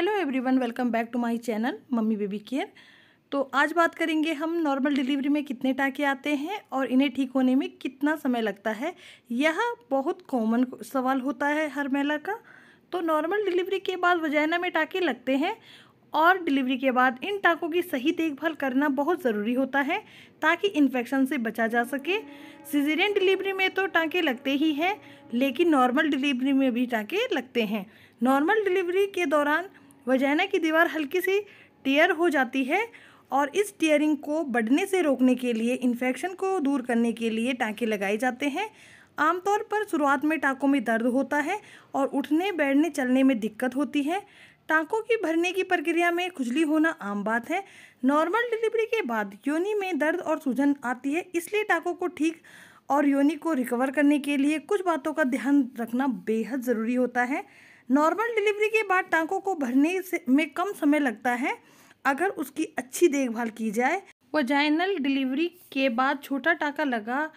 hello everyone welcome back to my channel mummy baby care तो आज बात करेंगे हम नॉर्मल डिलीवरी में कितने टाके आते हैं और इन्हें ठीक होने में कितना समय लगता है यह बहुत कॉमन सवाल होता है हर महिला का तो नॉर्मल डिलीवरी के बाद वजैना में टाके लगते हैं और डिलीवरी के बाद इन टाकों की सही देखभाल करना बहुत ज़रूरी होता है ताकि इन्फेक्शन से बचा जा सके सिजेरियन डिलीवरी में तो टाँके लगते ही हैं लेकिन नॉर्मल डिलीवरी में भी टाँके लगते हैं नॉर्मल डिलीवरी के दौरान वजैना की दीवार हल्की सी टेयर हो जाती है और इस टेयरिंग को बढ़ने से रोकने के लिए इन्फेक्शन को दूर करने के लिए टाँके लगाए जाते हैं आमतौर पर शुरुआत में टाँकों में दर्द होता है और उठने बैठने चलने में दिक्कत होती है टाँकों की भरने की प्रक्रिया में खुजली होना आम बात है नॉर्मल डिलीवरी के बाद योनि में दर्द और सूजन आती है इसलिए टाँकों को ठीक और योनि को रिकवर करने के लिए कुछ बातों का ध्यान रखना बेहद ज़रूरी होता है नॉर्मल डिलीवरी के बाद टांकों को भरने से में कम समय लगता है अगर उसकी अच्छी देखभाल की जाए वजाइनल डिलीवरी के बाद छोटा टाका लगा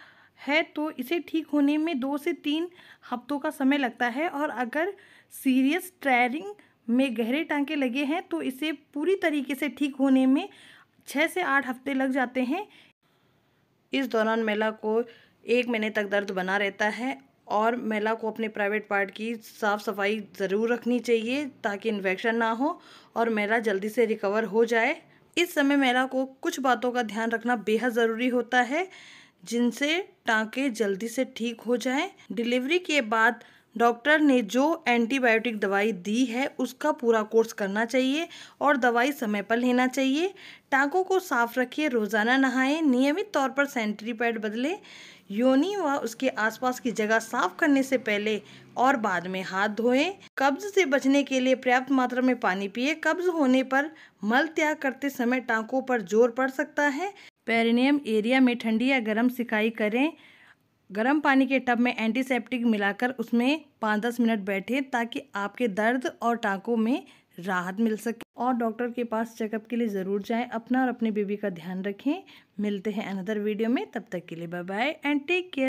है तो इसे ठीक होने में दो से तीन हफ्तों का समय लगता है और अगर सीरियस ट्रायरिंग में गहरे टांके लगे हैं तो इसे पूरी तरीके से ठीक होने में छः से आठ हफ्ते लग जाते हैं इस दौरान महिला को एक महीने तक दर्द बना रहता है और महिला को अपने प्राइवेट पार्ट की साफ़ सफाई ज़रूर रखनी चाहिए ताकि इन्फेक्शन ना हो और महिला जल्दी से रिकवर हो जाए इस समय महिला को कुछ बातों का ध्यान रखना बेहद ज़रूरी होता है जिनसे टाँके जल्दी से ठीक हो जाएं डिलीवरी के बाद डॉक्टर ने जो एंटीबायोटिक दवाई दी है उसका पूरा कोर्स करना चाहिए और दवाई समय पर लेना चाहिए टाँकों को साफ रखिए रोज़ाना नहाएं नियमित तौर पर सैनिटरी पैड बदलें योनि व उसके आसपास की जगह साफ करने से पहले और बाद में हाथ धोएं कब्ज से बचने के लिए पर्याप्त मात्रा में पानी पिए कब्ज होने पर मल त्याग करते समय टाँकों पर जोर पड़ सकता है पेरिनियम एरिया में ठंडी या गर्म सिकाई करें गर्म पानी के टब में एंटीसेप्टिक मिलाकर उसमें पाँच दस मिनट बैठे ताकि आपके दर्द और टाँकों में राहत मिल सके और डॉक्टर के पास चेकअप के लिए ज़रूर जाएं अपना और अपनी बेबी का ध्यान रखें मिलते हैं अनदर वीडियो में तब तक के लिए bye bye and take care